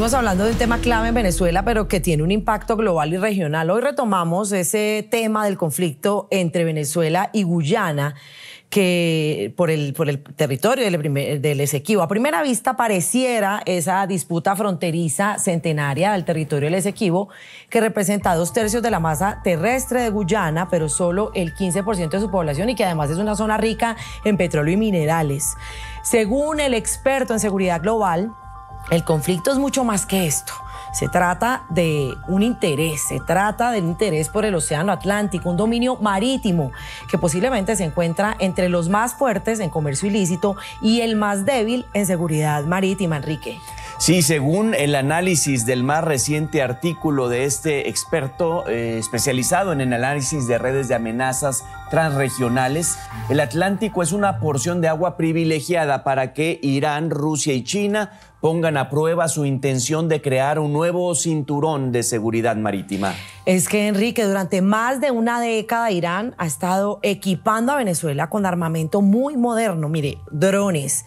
Estamos hablando de un tema clave en Venezuela, pero que tiene un impacto global y regional. Hoy retomamos ese tema del conflicto entre Venezuela y Guyana, que por el, por el territorio del, del Esequibo. A primera vista pareciera esa disputa fronteriza centenaria del territorio del Esequibo, que representa dos tercios de la masa terrestre de Guyana, pero solo el 15% de su población y que además es una zona rica en petróleo y minerales. Según el experto en seguridad global, el conflicto es mucho más que esto. Se trata de un interés, se trata del interés por el Océano Atlántico, un dominio marítimo que posiblemente se encuentra entre los más fuertes en comercio ilícito y el más débil en seguridad marítima, Enrique. Sí, según el análisis del más reciente artículo de este experto eh, especializado en el análisis de redes de amenazas transregionales, el Atlántico es una porción de agua privilegiada para que Irán, Rusia y China pongan a prueba su intención de crear un nuevo cinturón de seguridad marítima. Es que, Enrique, durante más de una década Irán ha estado equipando a Venezuela con armamento muy moderno, mire, drones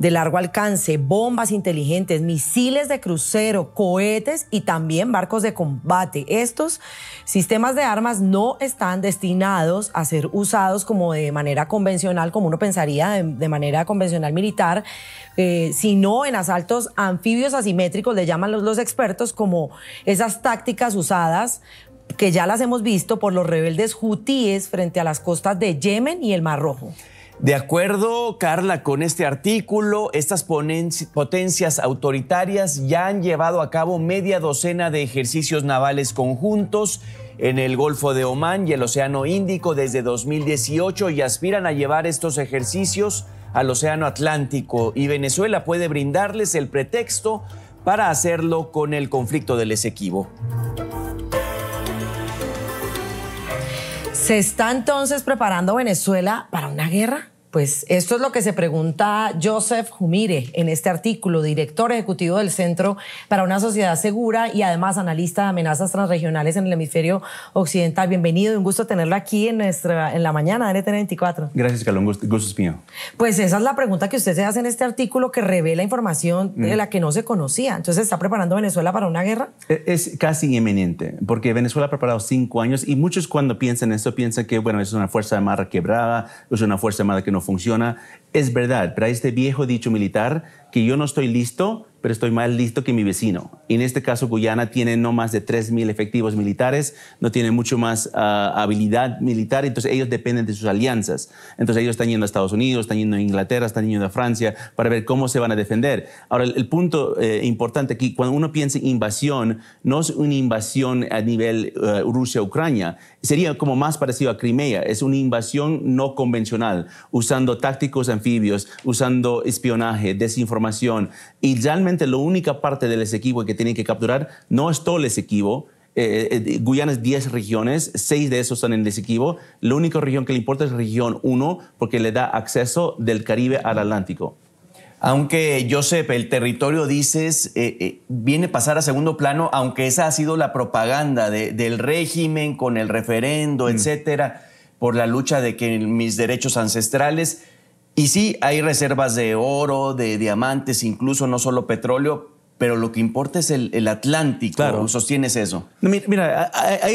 de largo alcance, bombas inteligentes, misiles de crucero, cohetes y también barcos de combate. Estos sistemas de armas no están destinados a ser usados como de manera convencional, como uno pensaría de, manera convencional militar, eh, sino en asaltos anfibios asimétricos, le llaman los, los expertos, como esas tácticas usadas que ya las hemos visto por los rebeldes hutíes frente a las costas de Yemen y el Mar Rojo. De acuerdo, Carla, con este artículo, estas potencias autoritarias ya han llevado a cabo media docena de ejercicios navales conjuntos en el Golfo de Omán y el Océano Índico desde 2018 y aspiran a llevar estos ejercicios al Océano Atlántico y Venezuela puede brindarles el pretexto para hacerlo con el conflicto del Esequibo. ¿Se está entonces preparando Venezuela para una guerra? Pues esto es lo que se pregunta Joseph Jumire en este artículo, director ejecutivo del Centro para una Sociedad Segura y además analista de amenazas transregionales en el hemisferio occidental. Bienvenido, y un gusto tenerlo aquí en, nuestra, en la mañana de NT24. Gracias, Carlos, gusto, es mío. Pues esa es la pregunta que usted se hace en este artículo que revela información de mm. la que no se conocía. Entonces, ¿está preparando Venezuela para una guerra? E, es casi inminente, porque Venezuela ha preparado cinco años y muchos cuando piensan esto piensan que, bueno, es una fuerza de marra quebrada, es una fuerza de mar que no funciona. Es verdad, para este viejo dicho militar que yo no estoy listo, pero estoy más listo que mi vecino. Y en este caso, Guyana tiene no más de 3.000 efectivos militares, no tiene mucho más ah, habilidad militar, entonces ellos dependen de sus alianzas. Entonces ellos están yendo a Estados Unidos, están yendo a Inglaterra, están yendo a Francia para ver cómo se van a defender. Ahora, el, punto eh, importante aquí, cuando uno piensa invasión, no es una invasión a nivel eh, Rusia-Ucrania, sería como más parecido a Crimea, es una invasión no convencional, usando tácticos anfibios, usando espionaje, desinformación, y realmente la única parte del Esequibo que tienen que capturar no es todo el Esequibo. Eh, eh, eh, Guyana es 10 regiones, 6 de esos están en el Esequibo. La única región que le importa es región 1 porque le da acceso del Caribe al Atlántico. Aunque, Josep, el territorio, dices, viene a pasar a segundo plano, aunque esa ha sido la propaganda del régimen con el referendo, mm. etcétera, por la lucha de que mis derechos ancestrales. Y sí, hay reservas de oro, de diamantes, incluso no solo petróleo, pero lo que importa es el, Atlántico. Claro. ¿Sostienes eso? Mira, este,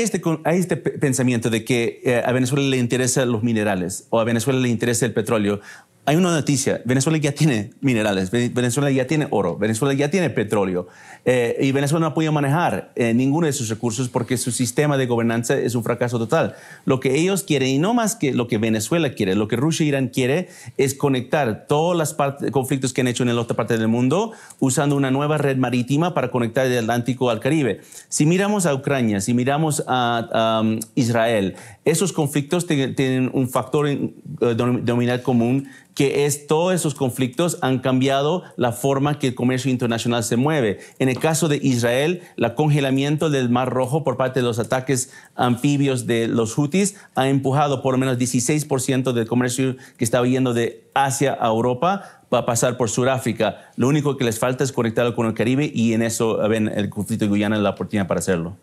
hay, este, este pensamiento de que eh, a Venezuela le interesan los minerales o a Venezuela le interesa el petróleo hay una noticia, Venezuela ya tiene minerales, Venezuela ya tiene oro, Venezuela ya tiene petróleo eh, y Venezuela no ha podido manejar eh, ninguno de sus recursos porque su sistema de gobernanza es un fracaso total. Lo que ellos quieren, y no más que lo que Venezuela quiere, lo que Rusia e Irán quiere es conectar todos los conflictos que han hecho en la otra parte del mundo usando una nueva red marítima para conectar el Atlántico al Caribe. Si miramos a Ucrania, si miramos a, um, Israel, esos conflictos tienen un factor eh, de dominar común que es, todos esos conflictos han cambiado la forma que el comercio internacional se mueve. En el caso de Israel, el congelamiento del Mar Rojo por parte de los ataques anfibios de los Houthis ha empujado por lo menos 16% del comercio que estaba yendo de Asia a Europa para pasar por Sudáfrica. Lo único que les falta es conectarlo con el Caribe y en eso ven el conflicto de Guyana la oportunidad para hacerlo.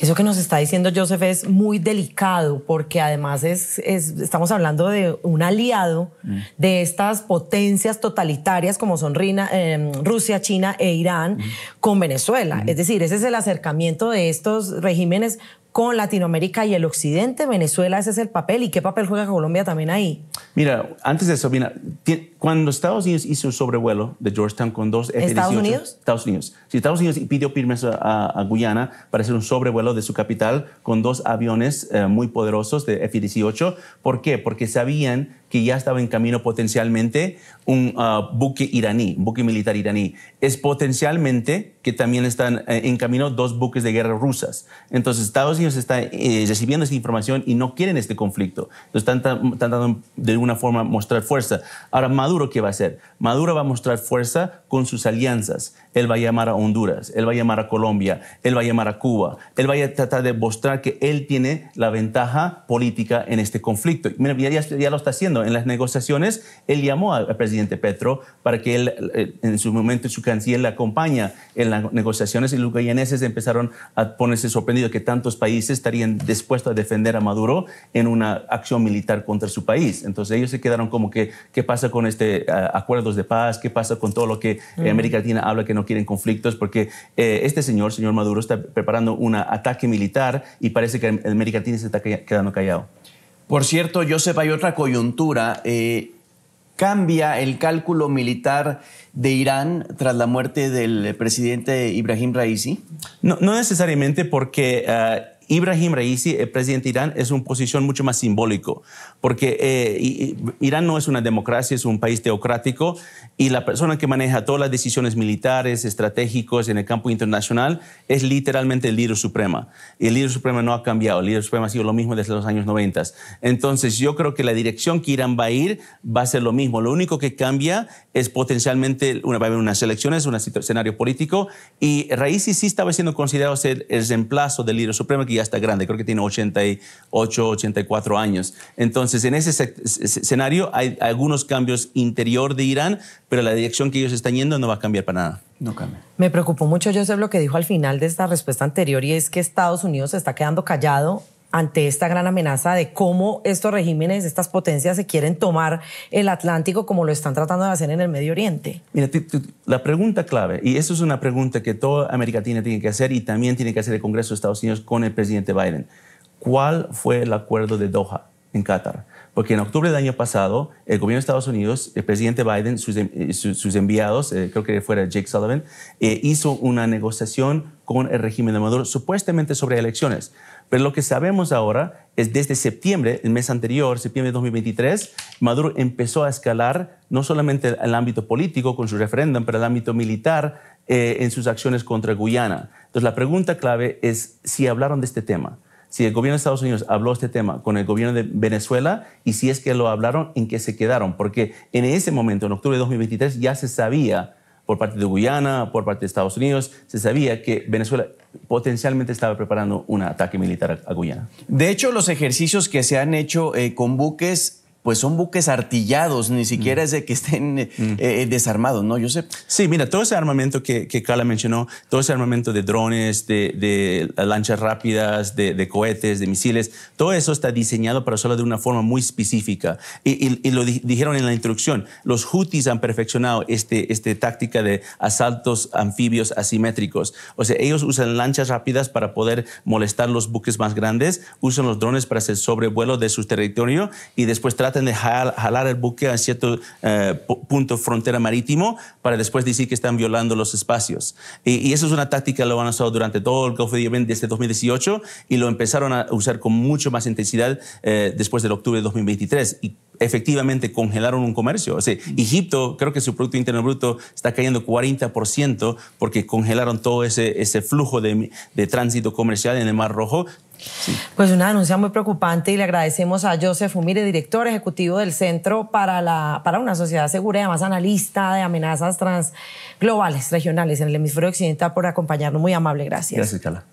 Eso que nos está diciendo Joseph es muy delicado porque además es, estamos hablando de un aliado mm. de estas potencias totalitarias como son eh, Rusia, China e Irán mm. con Venezuela. Mm. Es decir, ese es el acercamiento de estos regímenes con Latinoamérica y el Occidente. Venezuela, ese es el papel. ¿Y qué papel juega Colombia también ahí? Mira, antes de eso, mira, cuando Estados Unidos hizo un sobrevuelo de Georgetown con dos F-18. ¿Estados Unidos? Estados Unidos. Si Estados Unidos pidió permiso a, Guyana para hacer un sobrevuelo de su capital con dos aviones eh, muy poderosos de F-18. ¿Por qué? Porque sabían que ya estaba en camino potencialmente un ah, buque iraní, un buque militar iraní. Es potencialmente que también están eh, en camino dos buques de guerra rusas. Entonces Estados Unidos está eh, recibiendo esa información y no quieren este conflicto. Entonces están tratando de alguna forma mostrar fuerza. Ahora, Maduro, ¿qué va a hacer? Maduro va a mostrar fuerza con sus alianzas. Él va a llamar a Honduras, él va a llamar a Colombia, él va a llamar a Cuba, él va a tratar de mostrar que él tiene la ventaja política en este conflicto. Mira, ya lo está haciendo en las negociaciones él llamó al presidente Petro para que él, eh, en su momento, su canciller le acompañe en las negociaciones y los guyaneses empezaron a ponerse sorprendidos que tantos países estarían dispuestos a defender a Maduro en una acción militar contra su país. Entonces ellos se quedaron como que, ¿qué pasa con este acuerdos de paz? ¿Qué pasa con todo lo que eh, mm. América Latina habla que no quieren conflictos? Porque eh, este señor, señor Maduro, está preparando un ataque militar y parece que América Latina se está quedando callado. Por cierto, Josep, hay otra coyuntura. Eh, cambia el cálculo militar de Irán tras la muerte del presidente Ibrahim Raisi? No, necesariamente porque eh, Ibrahim Raisi, el eh, presidente de Irán, es una posición mucho más simbólico, porque eh, Irán no es una democracia, es un país teocrático y la persona que maneja todas las decisiones militares, estratégicos en el campo internacional es literalmente el líder supremo. Y el líder supremo no ha cambiado, el líder supremo ha sido lo mismo desde los años 90. Entonces yo creo que la dirección que Irán va a ir va a ser lo mismo. Lo único que cambia es potencialmente, una, va a haber unas elecciones, un escenario político y Raisi sí estaba siendo considerado ser el reemplazo del líder supremo. Que ya está grande, creo que tiene 88, 84 años. Entonces, en ese escenario hay algunos cambios interior de Irán, pero la dirección que ellos están yendo no va a cambiar para nada. No cambia. Me preocupó mucho, yo lo que dijo al final de esta respuesta anterior y es que Estados Unidos se está quedando callado ante esta gran amenaza de cómo estos regímenes, estas potencias se quieren tomar el Atlántico como lo están tratando de hacer en el Medio Oriente? Mira, la pregunta clave, y eso es una pregunta que toda América tiene que hacer y también tiene que hacer el Congreso de Estados Unidos con el presidente Biden. ¿Cuál fue el acuerdo de Doha en Qatar? Porque en octubre del año pasado, el gobierno de Estados Unidos, el presidente Biden, sus, eh, enviados, eh, creo que fuera Jake Sullivan, eh, hizo una negociación con el régimen de Maduro, supuestamente sobre elecciones. Pero lo que sabemos ahora es desde septiembre, el mes anterior, septiembre de 2023, Maduro empezó a escalar no solamente el, el ámbito político con su referéndum, pero el ámbito militar eh, en sus acciones contra Guyana. Entonces la pregunta clave es si hablaron de este tema, si el gobierno de Estados Unidos habló este tema con el gobierno de Venezuela y si es que lo hablaron, en qué se quedaron, porque en ese momento, en octubre de 2023, ya se sabía por parte de Guyana, por parte de Estados Unidos, se sabía que Venezuela potencialmente estaba preparando un ataque militar a Guyana. De hecho, los ejercicios que se han hecho eh, con buques pues son buques artillados, ni siquiera mm. es de que estén eh, mm. eh, desarmados, ¿no, sé Sí, mira, todo ese armamento que, que Carla mencionó, todo ese armamento de drones, de, lanchas rápidas, de, cohetes, de misiles, todo eso está diseñado para solo de una forma muy específica. Y, lo dijeron en la introducción, los Houthis han perfeccionado esta este táctica de asaltos anfibios asimétricos. O sea, ellos usan lanchas rápidas para poder molestar los buques más grandes, usan los drones para hacer sobrevuelo de su territorio y después tratan traten de jalar, el buque a cierto eh, punto frontera marítimo para después decir que están violando los espacios. Y, eso es una táctica que lo han usado durante todo el Golfo de Yemen desde 2018 y lo empezaron a usar con mucho más intensidad eh, después del octubre de 2023. Y efectivamente congelaron un comercio. O sea, Egipto, creo que su Producto Interno Bruto está cayendo 40% porque congelaron todo ese, ese flujo de, de tránsito comercial en el Mar Rojo pues una denuncia muy preocupante y le agradecemos a Joseph Humire, director ejecutivo del Centro para, la, para una Sociedad Segura y además analista de amenazas transglobales, regionales en el hemisferio occidental por acompañarnos. Muy amable, gracias. Gracias, Carla.